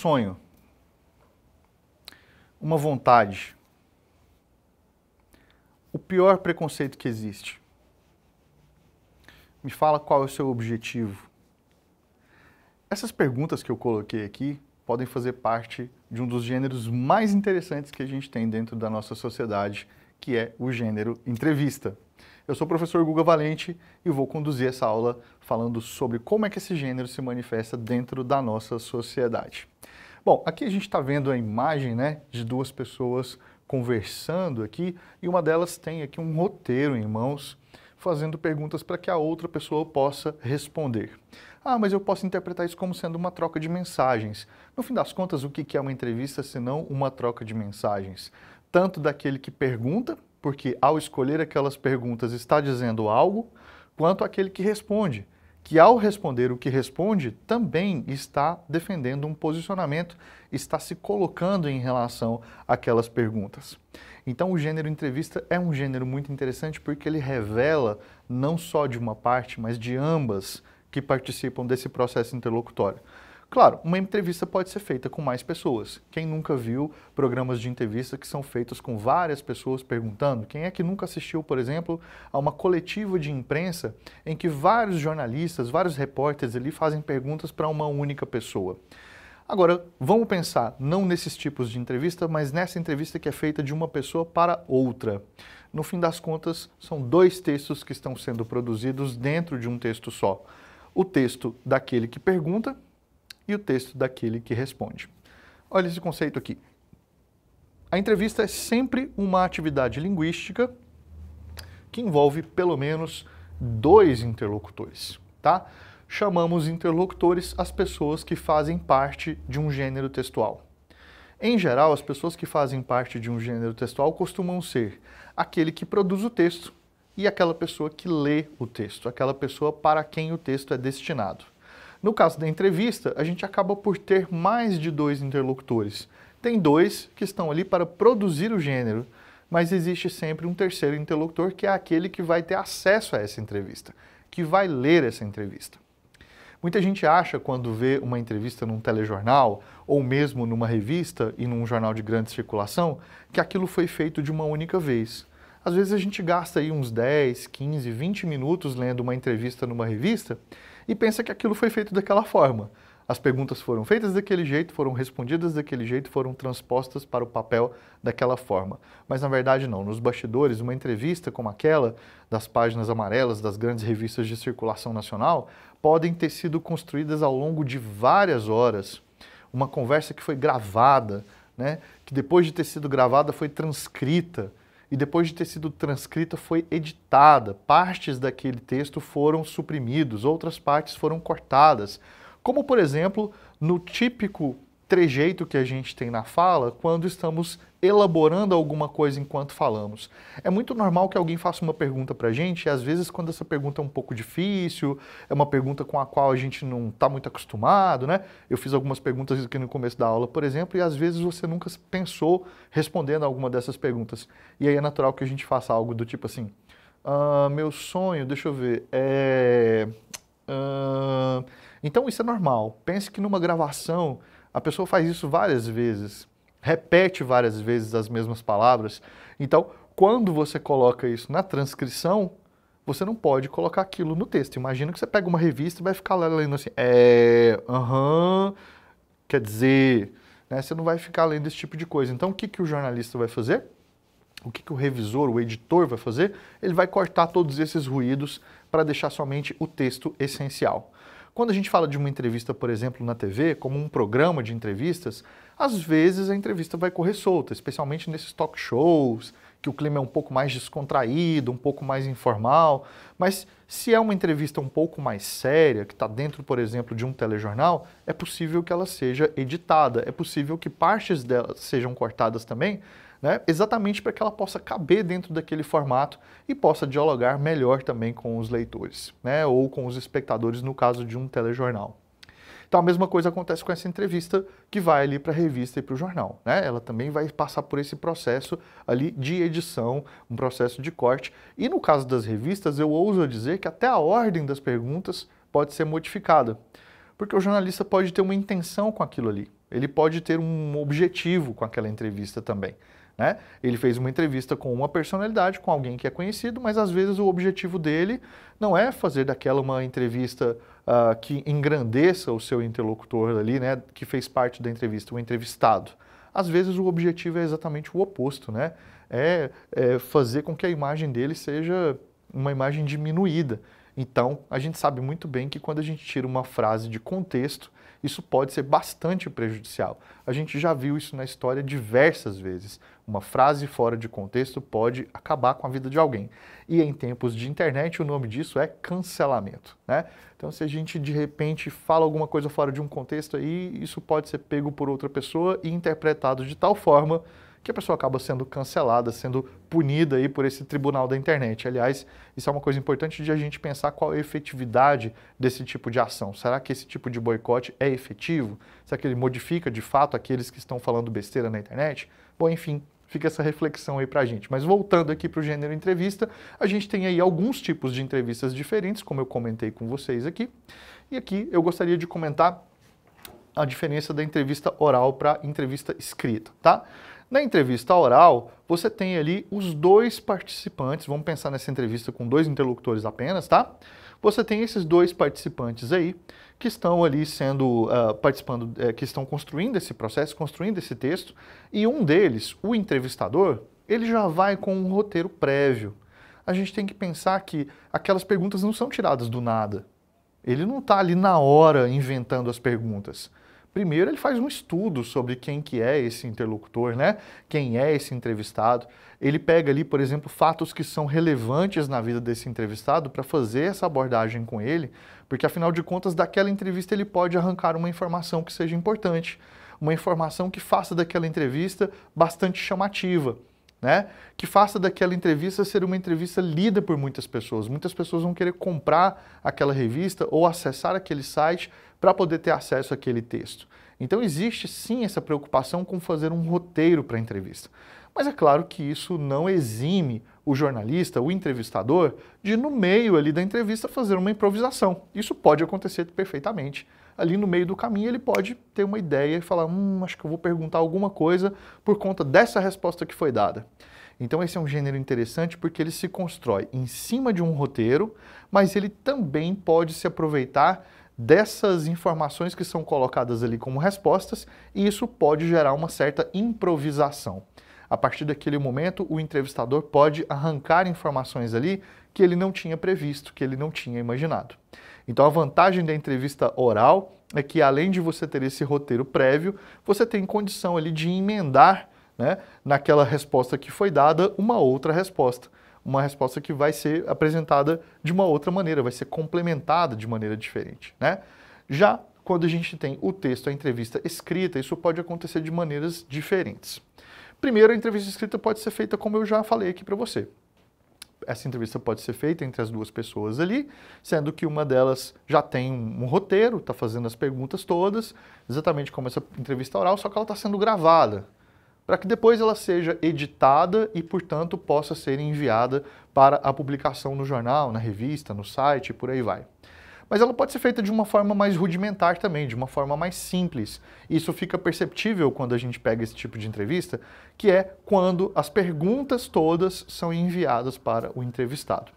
sonho, uma vontade. O pior preconceito que existe. Me fala qual é o seu objetivo. Essas perguntas que eu coloquei aqui podem fazer parte de um dos gêneros mais interessantes que a gente tem dentro da nossa sociedade, que é o gênero entrevista. Eu sou o professor Guga Valente e vou conduzir essa aula falando sobre como é que esse gênero se manifesta dentro da nossa sociedade. Bom, aqui a gente está vendo a imagem né, de duas pessoas conversando aqui e uma delas tem aqui um roteiro em mãos fazendo perguntas para que a outra pessoa possa responder. Ah, mas eu posso interpretar isso como sendo uma troca de mensagens. No fim das contas, o que é uma entrevista senão uma troca de mensagens? Tanto daquele que pergunta, porque ao escolher aquelas perguntas está dizendo algo, quanto aquele que responde, que ao responder o que responde, também está defendendo um posicionamento, está se colocando em relação àquelas perguntas. Então, o gênero entrevista é um gênero muito interessante porque ele revela não só de uma parte, mas de ambas que participam desse processo interlocutório. Claro, uma entrevista pode ser feita com mais pessoas. Quem nunca viu programas de entrevista que são feitos com várias pessoas perguntando? Quem é que nunca assistiu, por exemplo, a uma coletiva de imprensa em que vários jornalistas, vários repórteres ali fazem perguntas para uma única pessoa? Agora, vamos pensar não nesses tipos de entrevista, mas nessa entrevista que é feita de uma pessoa para outra. No fim das contas, são dois textos que estão sendo produzidos dentro de um texto só. O texto daquele que pergunta e o texto daquele que responde. Olha esse conceito aqui. A entrevista é sempre uma atividade linguística que envolve pelo menos dois interlocutores, tá? Chamamos interlocutores as pessoas que fazem parte de um gênero textual. Em geral, as pessoas que fazem parte de um gênero textual costumam ser aquele que produz o texto e aquela pessoa que lê o texto, aquela pessoa para quem o texto é destinado. No caso da entrevista, a gente acaba por ter mais de dois interlocutores. Tem dois que estão ali para produzir o gênero, mas existe sempre um terceiro interlocutor que é aquele que vai ter acesso a essa entrevista, que vai ler essa entrevista. Muita gente acha quando vê uma entrevista num telejornal ou mesmo numa revista e num jornal de grande circulação que aquilo foi feito de uma única vez. Às vezes a gente gasta aí uns 10, 15, 20 minutos lendo uma entrevista numa revista e pensa que aquilo foi feito daquela forma. As perguntas foram feitas daquele jeito, foram respondidas daquele jeito, foram transpostas para o papel daquela forma. Mas na verdade, não. Nos bastidores, uma entrevista como aquela, das páginas amarelas das grandes revistas de circulação nacional, podem ter sido construídas ao longo de várias horas. Uma conversa que foi gravada, né, que depois de ter sido gravada foi transcrita e depois de ter sido transcrita foi editada. Partes daquele texto foram suprimidos, outras partes foram cortadas. Como, por exemplo, no típico trejeito que a gente tem na fala quando estamos elaborando alguma coisa enquanto falamos. É muito normal que alguém faça uma pergunta para a gente, e às vezes quando essa pergunta é um pouco difícil, é uma pergunta com a qual a gente não está muito acostumado, né? Eu fiz algumas perguntas aqui no começo da aula, por exemplo, e às vezes você nunca pensou respondendo alguma dessas perguntas. E aí é natural que a gente faça algo do tipo assim, ah, meu sonho, deixa eu ver, é... Ah, então isso é normal. Pense que numa gravação a pessoa faz isso várias vezes, repete várias vezes as mesmas palavras. Então, quando você coloca isso na transcrição, você não pode colocar aquilo no texto. Imagina que você pega uma revista e vai ficar lendo assim, é, aham, uhum, quer dizer, né? você não vai ficar lendo esse tipo de coisa. Então, o que, que o jornalista vai fazer? O que, que o revisor, o editor vai fazer? Ele vai cortar todos esses ruídos para deixar somente o texto essencial quando a gente fala de uma entrevista, por exemplo, na TV, como um programa de entrevistas, às vezes a entrevista vai correr solta, especialmente nesses talk shows, que o clima é um pouco mais descontraído, um pouco mais informal. Mas se é uma entrevista um pouco mais séria, que está dentro, por exemplo, de um telejornal, é possível que ela seja editada, é possível que partes dela sejam cortadas também né? exatamente para que ela possa caber dentro daquele formato e possa dialogar melhor também com os leitores, né? ou com os espectadores no caso de um telejornal. Então a mesma coisa acontece com essa entrevista que vai ali para a revista e para o jornal. Né? Ela também vai passar por esse processo ali de edição, um processo de corte. E no caso das revistas, eu ouso dizer que até a ordem das perguntas pode ser modificada. Porque o jornalista pode ter uma intenção com aquilo ali. Ele pode ter um objetivo com aquela entrevista também. Né? Ele fez uma entrevista com uma personalidade, com alguém que é conhecido, mas às vezes o objetivo dele não é fazer daquela uma entrevista uh, que engrandeça o seu interlocutor ali, né, que fez parte da entrevista, o entrevistado. Às vezes o objetivo é exatamente o oposto, né? é, é fazer com que a imagem dele seja uma imagem diminuída. Então, a gente sabe muito bem que quando a gente tira uma frase de contexto, isso pode ser bastante prejudicial. A gente já viu isso na história diversas vezes. Uma frase fora de contexto pode acabar com a vida de alguém. E em tempos de internet, o nome disso é cancelamento. Né? Então, se a gente de repente fala alguma coisa fora de um contexto, aí isso pode ser pego por outra pessoa e interpretado de tal forma que a pessoa acaba sendo cancelada, sendo punida aí por esse tribunal da internet. Aliás, isso é uma coisa importante de a gente pensar qual é a efetividade desse tipo de ação. Será que esse tipo de boicote é efetivo? Será que ele modifica de fato aqueles que estão falando besteira na internet? Bom, enfim, fica essa reflexão aí para a gente. Mas voltando aqui para o gênero entrevista, a gente tem aí alguns tipos de entrevistas diferentes, como eu comentei com vocês aqui. E aqui eu gostaria de comentar a diferença da entrevista oral para entrevista escrita, tá? Na entrevista oral, você tem ali os dois participantes, vamos pensar nessa entrevista com dois interlocutores apenas, tá? Você tem esses dois participantes aí que estão ali sendo uh, participando, uh, que estão construindo esse processo, construindo esse texto, e um deles, o entrevistador, ele já vai com um roteiro prévio. A gente tem que pensar que aquelas perguntas não são tiradas do nada. Ele não está ali na hora inventando as perguntas. Primeiro, ele faz um estudo sobre quem que é esse interlocutor, né? Quem é esse entrevistado. Ele pega ali, por exemplo, fatos que são relevantes na vida desse entrevistado para fazer essa abordagem com ele, porque afinal de contas, daquela entrevista ele pode arrancar uma informação que seja importante, uma informação que faça daquela entrevista bastante chamativa né? Que faça daquela entrevista ser uma entrevista lida por muitas pessoas. Muitas pessoas vão querer comprar aquela revista ou acessar aquele site para poder ter acesso àquele texto. Então existe sim essa preocupação com fazer um roteiro para a entrevista. Mas é claro que isso não exime o jornalista, o entrevistador, de no meio ali da entrevista fazer uma improvisação. Isso pode acontecer perfeitamente. Ali no meio do caminho ele pode ter uma ideia e falar, hum, acho que eu vou perguntar alguma coisa por conta dessa resposta que foi dada. Então esse é um gênero interessante porque ele se constrói em cima de um roteiro, mas ele também pode se aproveitar dessas informações que são colocadas ali como respostas e isso pode gerar uma certa improvisação. A partir daquele momento, o entrevistador pode arrancar informações ali que ele não tinha previsto, que ele não tinha imaginado. Então, a vantagem da entrevista oral é que, além de você ter esse roteiro prévio, você tem condição ali de emendar né, naquela resposta que foi dada uma outra resposta. Uma resposta que vai ser apresentada de uma outra maneira, vai ser complementada de maneira diferente. Né? Já quando a gente tem o texto, a entrevista escrita, isso pode acontecer de maneiras diferentes. Primeiro, a entrevista escrita pode ser feita como eu já falei aqui para você. Essa entrevista pode ser feita entre as duas pessoas ali, sendo que uma delas já tem um, um roteiro, está fazendo as perguntas todas, exatamente como essa entrevista oral, só que ela está sendo gravada para que depois ela seja editada e, portanto, possa ser enviada para a publicação no jornal, na revista, no site e por aí vai mas ela pode ser feita de uma forma mais rudimentar também, de uma forma mais simples. Isso fica perceptível quando a gente pega esse tipo de entrevista, que é quando as perguntas todas são enviadas para o entrevistado.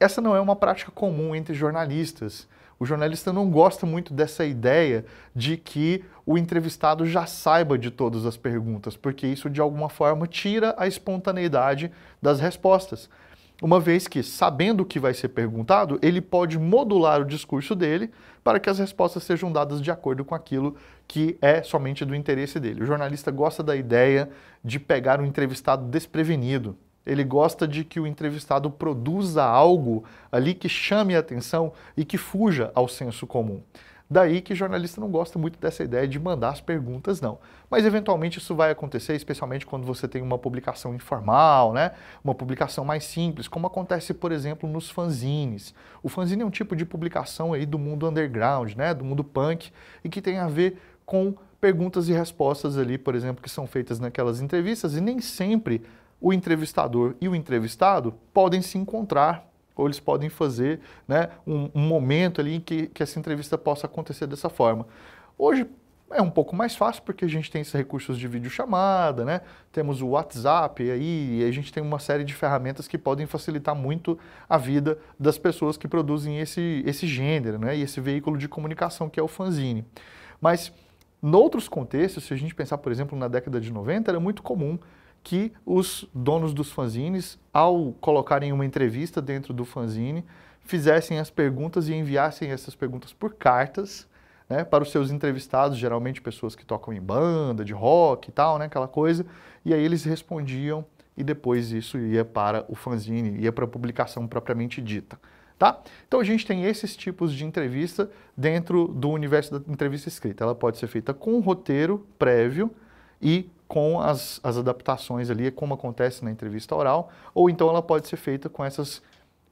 Essa não é uma prática comum entre jornalistas. O jornalista não gosta muito dessa ideia de que o entrevistado já saiba de todas as perguntas, porque isso de alguma forma tira a espontaneidade das respostas uma vez que, sabendo o que vai ser perguntado, ele pode modular o discurso dele para que as respostas sejam dadas de acordo com aquilo que é somente do interesse dele. O jornalista gosta da ideia de pegar um entrevistado desprevenido. Ele gosta de que o entrevistado produza algo ali que chame a atenção e que fuja ao senso comum. Daí que jornalista não gosta muito dessa ideia de mandar as perguntas, não. Mas eventualmente isso vai acontecer, especialmente quando você tem uma publicação informal, né? Uma publicação mais simples, como acontece, por exemplo, nos fanzines. O fanzine é um tipo de publicação aí do mundo underground, né? Do mundo punk e que tem a ver com perguntas e respostas ali, por exemplo, que são feitas naquelas entrevistas e nem sempre o entrevistador e o entrevistado podem se encontrar ou eles podem fazer né, um, um momento ali em que, que essa entrevista possa acontecer dessa forma. Hoje, é um pouco mais fácil porque a gente tem esses recursos de videochamada, né? Temos o WhatsApp aí, e a gente tem uma série de ferramentas que podem facilitar muito a vida das pessoas que produzem esse, esse gênero, né? E esse veículo de comunicação que é o fanzine. Mas, noutros contextos, se a gente pensar, por exemplo, na década de 90, era muito comum que os donos dos fanzines, ao colocarem uma entrevista dentro do fanzine, fizessem as perguntas e enviassem essas perguntas por cartas né, para os seus entrevistados, geralmente pessoas que tocam em banda, de rock e tal, né, aquela coisa, e aí eles respondiam e depois isso ia para o fanzine, ia para a publicação propriamente dita. Tá? Então a gente tem esses tipos de entrevista dentro do universo da entrevista escrita. Ela pode ser feita com um roteiro prévio e com as, as adaptações ali, como acontece na entrevista oral, ou então ela pode ser feita com essas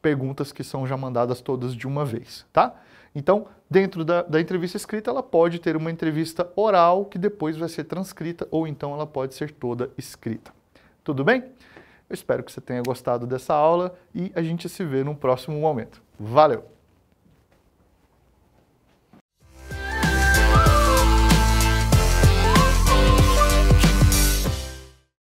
perguntas que são já mandadas todas de uma vez, tá? Então, dentro da, da, entrevista escrita, ela pode ter uma entrevista oral que depois vai ser transcrita ou então ela pode ser toda escrita. Tudo bem? Eu espero que você tenha gostado dessa aula e a gente se vê num próximo momento. Valeu!